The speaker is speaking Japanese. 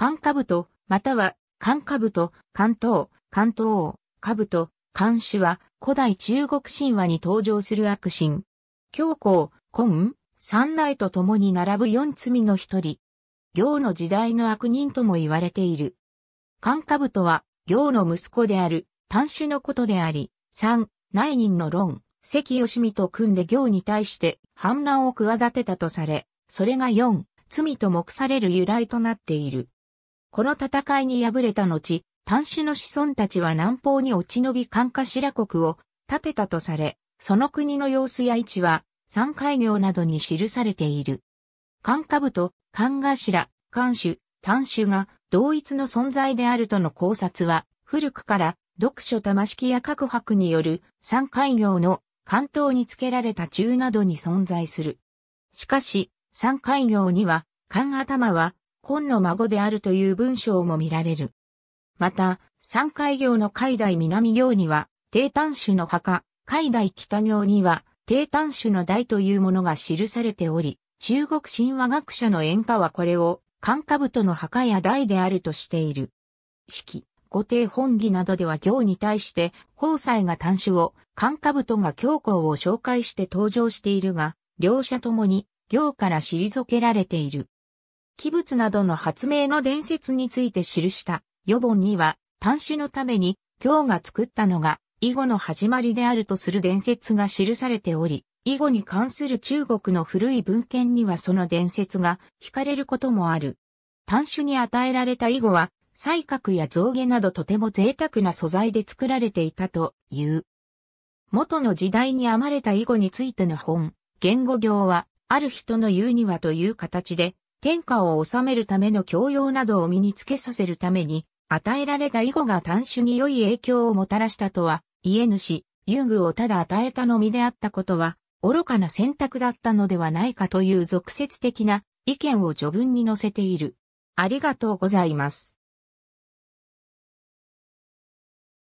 関と、または関と、関東、関東、と、関主は古代中国神話に登場する悪神。教皇、根、三内と共に並ぶ四罪の一人。行の時代の悪人とも言われている。関とは行の息子である単主のことであり、三、内人の論、関義美と組んで行に対して反乱を企てたとされ、それが四、罪と目される由来となっている。この戦いに敗れた後、丹種の子孫たちは南方に落ち延び寒下白国を建てたとされ、その国の様子や位置は、三海行などに記されている。寒下部と寒頭、寒主、単種が同一の存在であるとの考察は、古くから読書玉式や各博による三海行の関東につけられた中などに存在する。しかし、三海行には、寒頭は今の孫であるという文章も見られる。また、三海行の海大南行には、低端種の墓、海大北行には、低端種の台というものが記されており、中国神話学者の演歌はこれを、漢歌部との墓や台であるとしている。式、固定本義などでは行に対して、宝斎が端種を、漢歌部とが教皇を紹介して登場しているが、両者ともに行から退けられている。器物などの発明の伝説について記した、余本には、端子のために、日が作ったのが、囲碁の始まりであるとする伝説が記されており、囲碁に関する中国の古い文献にはその伝説が惹かれることもある。端子に与えられた囲碁は、彩角や象牙などとても贅沢な素材で作られていたという。元の時代に編まれた囲碁についての本、言語行は、ある人の言うにはという形で、天下を治めるための教養などを身につけさせるために、与えられた囲碁が単種に良い影響をもたらしたとは、家主、遊具をただ与えたのみであったことは、愚かな選択だったのではないかという俗説的な意見を序文に載せている。ありがとうございます。